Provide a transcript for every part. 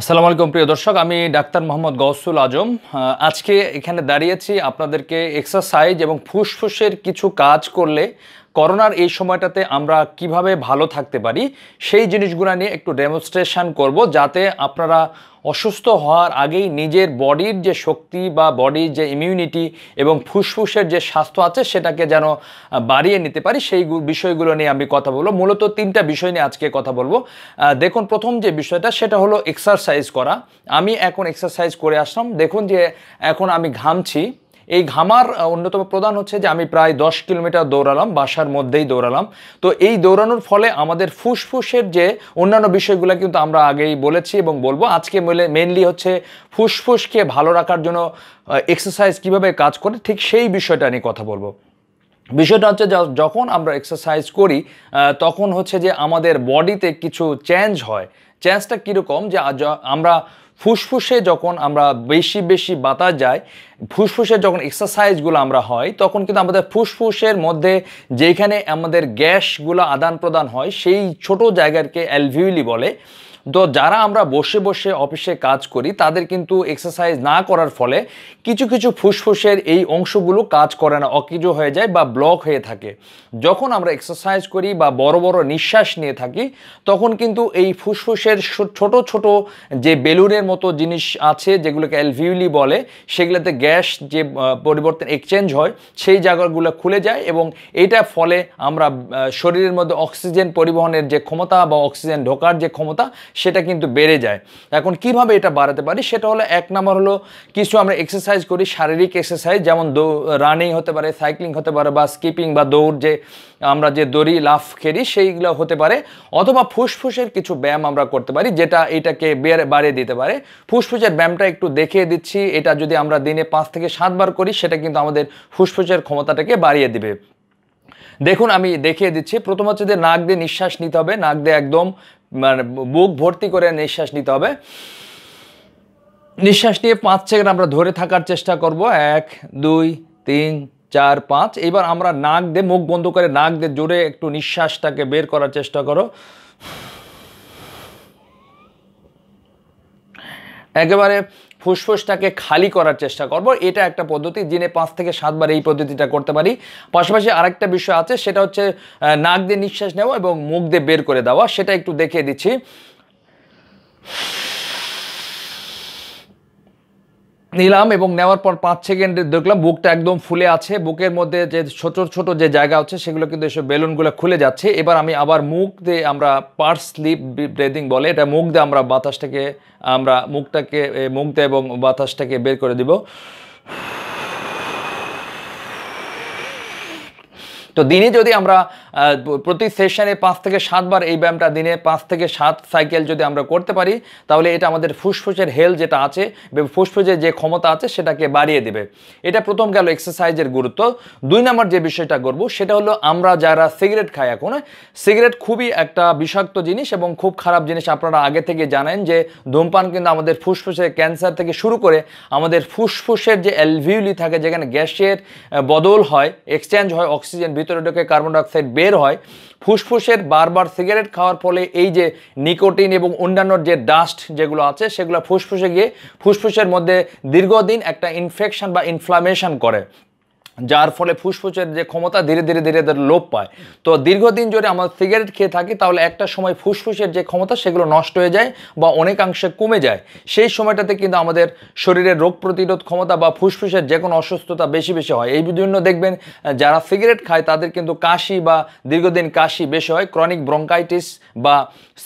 আসসালামু আলাইকুম প্রিয় দর্শক আমি ডাক্তার মোহাম্মদ গৌসুল আজম আজকে এখানে দাঁড়িয়েছি আপনাদেরকে এক্সারসাইজ এবং ফুসফুসের কিছু কাজ করলে করোনার এই সময়টাতে আমরা কিভাবে ভালো থাকতে পারি সেই জিনিসগুলো নিয়ে একটু ডেমনস্ট্রেশন করব যাতে আপনারা অসুস্থ হওয়ার আগেই নিজের বডির যে শক্তি বা বডির যে ইমিউনিটি এবং ফুসফুসের যে স্বাস্থ্য আছে সেটাকে যেন বাড়িয়ে নিতে পারি সেই বিষয়গুলো নিয়ে আমি কথা বলবো মূলত তিনটা বিষয় নিয়ে আজকে কথা বলবো দেখুন প্রথম যে বিষয়টা সেটা হলো এক্সারসাইজ করা আমি এখন এক্সারসাইজ করে আসলাম দেখুন যে এখন আমি ঘামছি এই ঘামার অন্যতম প্রধান হচ্ছে যে আমি প্রায় দশ কিলোমিটার দৌড়ালাম বাসার মধ্যেই দৌড়ালাম তো এই দৌড়ানোর ফলে আমাদের ফুসফুসের যে অন্যান্য বিষয়গুলো কিন্তু আমরা আগেই বলেছি এবং বলবো আজকে মেনলি হচ্ছে ফুসফুসকে ভালো রাখার জন্য এক্সারসাইজ কিভাবে কাজ করে ঠিক সেই বিষয়টা নিয়ে কথা বলবো বিষয়টা হচ্ছে যখন আমরা এক্সারসাইজ করি তখন হচ্ছে যে আমাদের বডিতে কিছু চেঞ্জ হয় চেঞ্জটা কীরকম যে আমরা ফুসফুসে যখন আমরা বেশি বেশি বাতাস যাই ফুসফুসের যখন এক্সারসাইজগুলো আমরা হয় তখন কিন্তু আমাদের ফুসফুসের মধ্যে যেখানে আমাদের গ্যাসগুলো আদান প্রদান হয় সেই ছোট জায়গাকে অ্যালভিউলি বলে তো যারা আমরা বসে বসে অফিসে কাজ করি তাদের কিন্তু এক্সারসাইজ না করার ফলে কিছু কিছু ফুসফুসের এই অংশগুলো কাজ করে না অকিজো হয়ে যায় বা ব্লক হয়ে থাকে যখন আমরা এক্সারসাইজ করি বা বড় বড় নিঃশ্বাস নিয়ে থাকি তখন কিন্তু এই ফুসফুসের ছোট ছোট যে বেলুনের মতো জিনিস আছে যেগুলোকে অ্যালভিউলি বলে সেগুলোতে গ্যাস যে পরিবর্তন এক্সচেঞ্জ হয় সেই জায়গাগুলো খুলে যায় এবং এটা ফলে আমরা শরীরের মধ্যে অক্সিজেন পরিবহনের যে ক্ষমতা বা অক্সিজেন ঢোকার যে ক্ষমতা সেটা কিন্তু বেড়ে যায় এখন কিভাবে এটা বাড়াতে পারি সেটা হলো এক নম্বর হলো কিছু আমরা এক্সারসাইজ করি শারীরিক এক্সারসাইজ যেমন রানিং হতে পারে সাইক্লিং হতে পারে বা স্কিপিং বা দৌড় যে আমরা যে দড়ি লাফ খেলি সেইগুলো হতে পারে অথবা ফুসফুসের কিছু ব্যায়াম আমরা করতে পারি যেটা এটাকে বাড়িয়ে দিতে পারে ফুসফুসের ব্যায়ামটা একটু দেখিয়ে দিচ্ছি এটা যদি আমরা দিনে পাঁচ থেকে সাতবার করি সেটা কিন্তু আমাদের ফুসফুসের ক্ষমতাটাকে বাড়িয়ে দিবে দেখুন আমি দেখিয়ে দিচ্ছি প্রথম হচ্ছে যে নাক দিয়ে নিঃশ্বাস নিতে হবে নাক দিয়ে একদম মানে বুক ভর্তি করে নিঃশ্বাস নিতে হবে নিঃশ্বাস নিয়ে পাঁচ সেকেন্ড আমরা ধরে থাকার চেষ্টা করব এক দুই তিন চার পাঁচ এবার আমরা নাক দিয়ে মুখ বন্ধ করে নাক দিয়ে জোরে একটু নিঃশ্বাসটাকে বের করার চেষ্টা করো একেবারে ফুসফুসটাকে খালি করার চেষ্টা করব এটা একটা পদ্ধতি দিনে পাঁচ থেকে সাতবার এই পদ্ধতিটা করতে পারি পাশাপাশি আরেকটা বিষয় আছে সেটা হচ্ছে নাক দিয়ে নিঃশ্বাস নেওয়া এবং মুখ দিয়ে বের করে দেওয়া সেটা একটু দেখিয়ে দিচ্ছি নিলাম এবং নেওয়ার পর পাঁচ সেকেন্ড দেখলাম বুকটা একদম ফুলে আছে বুকের মধ্যে যে ছোট ছোট যে জায়গা আছে সেগুলো কিন্তু এসব বেলুনগুলো খুলে যাচ্ছে এবার আমি আবার মুখ দিয়ে আমরা পার স্লিপ ব্রেদিং বলে এটা মুখ দিয়ে আমরা বাতাসটাকে আমরা মুখটাকে মুখ দিয়ে এবং বাতাসটাকে বের করে দিব তো দিনে যদি আমরা প্রতি সেশনে পাঁচ থেকে সাতবার এই ব্যায়ামটা দিনে পাঁচ থেকে সাত সাইকেল যদি আমরা করতে পারি তাহলে এটা আমাদের ফুসফুসের হেলথ যেটা আছে ফুসফুসের যে ক্ষমতা আছে সেটাকে বাড়িয়ে দেবে এটা প্রথম গেল এক্সারসাইজের গুরুত্ব দুই নম্বর যে বিষয়টা করব সেটা হলো আমরা যারা সিগারেট খাই এখন সিগারেট খুবই একটা বিষাক্ত জিনিস এবং খুব খারাপ জিনিস আপনারা আগে থেকে জানেন যে ধূমপান কিন্তু আমাদের ফুসফুসের ক্যান্সার থেকে শুরু করে আমাদের ফুসফুসের যে অ্যালভিউলি থাকে যেখানে গ্যাসের বদল হয় এক্সচেঞ্জ হয় অক্সিজেন ভিতরে ঢুকে কার্বন ডাইঅক্সাইড বের হয় ফুসফুসের বারবার সিগারেট খাওয়ার ফলে এই যে নিকোটিন এবং অন্যান্য যে ডাস্ট যেগুলো আছে সেগুলো ফুসফুসে গিয়ে ফুসফুসের মধ্যে দীর্ঘদিন একটা ইনফেকশন বা ইনফ্লামেশন করে যার ফলে ফুসফুসের যে ক্ষমতা ধীরে ধীরে ধীরে ধীরে লোপ পায় তো দীর্ঘদিন জোরে আমরা সিগারেট খেয়ে থাকি তাহলে একটা সময় ফুসফুসের যে ক্ষমতা সেগুলো নষ্ট হয়ে যায় বা অনেকাংশে কমে যায় সেই সময়টাতে কিন্তু আমাদের শরীরের রোগ প্রতিরোধ ক্ষমতা বা ফুসফুসের যে কোনো অসুস্থতা বেশি বেশি হয় এই জন্য দেখবেন যারা সিগারেট খায় তাদের কিন্তু কাশি বা দীর্ঘদিন কাশি বেশি হয় ক্রনিক ব্রঙ্কাইটিস বা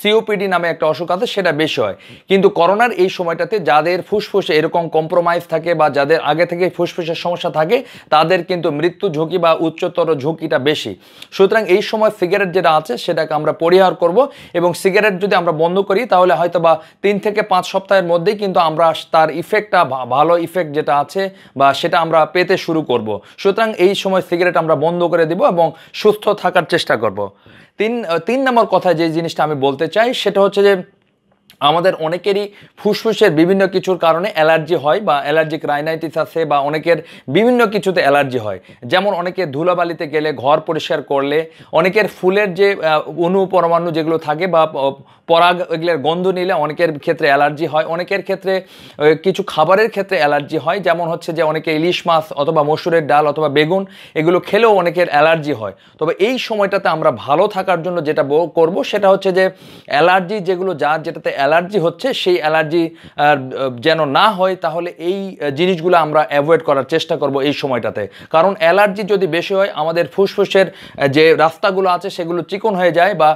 সিওপিডি নামে একটা অসুখ আছে সেটা বেশি হয় কিন্তু করোনার এই সময়টাতে যাদের ফুসফুসে এরকম কম্প্রোমাইজ থাকে বা যাদের আগে থেকে ফুসফুসের সমস্যা থাকে তাদের তাদের কিন্তু মৃত্যু ঝুঁকি বা উচ্চতর ঝুঁকিটা বেশি সুতরাং এই সময় সিগারেট যেটা আছে সেটাকে আমরা পরিহার করব এবং সিগারেট যদি আমরা বন্ধ করি তাহলে হয়তো বা তিন থেকে পাঁচ সপ্তাহের মধ্যেই কিন্তু আমরা তার ইফেক্টটা ভালো ইফেক্ট যেটা আছে বা সেটা আমরা পেতে শুরু করব। সুতরাং এই সময় সিগারেট আমরা বন্ধ করে দেব এবং সুস্থ থাকার চেষ্টা করব। তিন তিন নম্বর কথা যে জিনিসটা আমি বলতে চাই সেটা হচ্ছে যে আমাদের অনেকেরই ফুসফুসের বিভিন্ন কিছুর কারণে অ্যালার্জি হয় বা অ্যালার্জিক রাইনাইটিস আছে বা অনেকের বিভিন্ন কিছুতে অ্যালার্জি হয় যেমন অনেকে ধুলাবালিতে গেলে ঘর পরিষ্কার করলে অনেকের ফুলের যে অণু পরমাণু যেগুলো থাকে বা পরাগ এগুলোর গন্ধ নিলে অনেকের ক্ষেত্রে অ্যালার্জি হয় অনেকের ক্ষেত্রে কিছু খাবারের ক্ষেত্রে অ্যালার্জি হয় যেমন হচ্ছে যে অনেকে ইলিশ মাছ অথবা মসুরের ডাল অথবা বেগুন এগুলো খেলেও অনেকের অ্যালার্জি হয় তবে এই সময়টাতে আমরা ভালো থাকার জন্য যেটা করব সেটা হচ্ছে যে অ্যালার্জি যেগুলো যার যেটাতে অ্যালার্জি হচ্ছে সেই অ্যালার্জি যেন না হয় তাহলে এই জিনিসগুলো আমরা অ্যাভয়েড করার চেষ্টা করব এই সময়টাতে কারণ অ্যালার্জি যদি বেশি হয় আমাদের ফুসফুসের যে রাস্তাগুলো আছে সেগুলো চিকন হয়ে যায় বা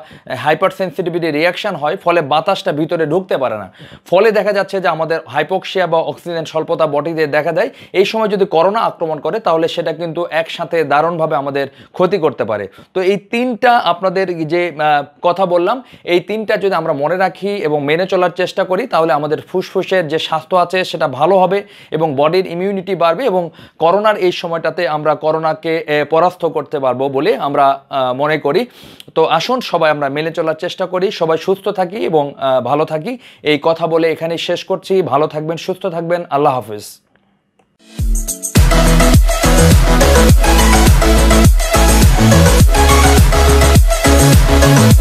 হাইপার সেন্সিটিভিটি রিয়াকশান হয় ফলে বাতাসটা ভিতরে ঢুকতে পারে না ফলে দেখা যাচ্ছে যে আমাদের হাইপোক্সিয়া বা অক্সিজেন স্বল্পতা বডিতে দেখা দেয় এই সময় যদি করোনা আক্রমণ করে তাহলে সেটা কিন্তু একসাথে দারুণভাবে আমাদের ক্ষতি করতে পারে তো এই তিনটা আপনাদের যে কথা বললাম এই তিনটা যদি আমরা মনে রাখি এবং মেনে চলার চেষ্টা করি তাহলে আমাদের ফুসফুসের যে স্বাস্থ্য আছে সেটা ভালো হবে এবং বডির ইমিউনিটি বাড়বে এবং করোনার এই সময়টাতে আমরা করোনাকে পরাস্ত করতে পারবো বলে আমরা মনে করি তো আসুন সবাই আমরা মেনে চলার চেষ্টা করি সবাই সুস্থ থাকি এবং ভালো থাকি এই কথা বলে এখানে শেষ করছি ভালো থাকবেন সুস্থ থাকবেন আল্লাহ হাফিজ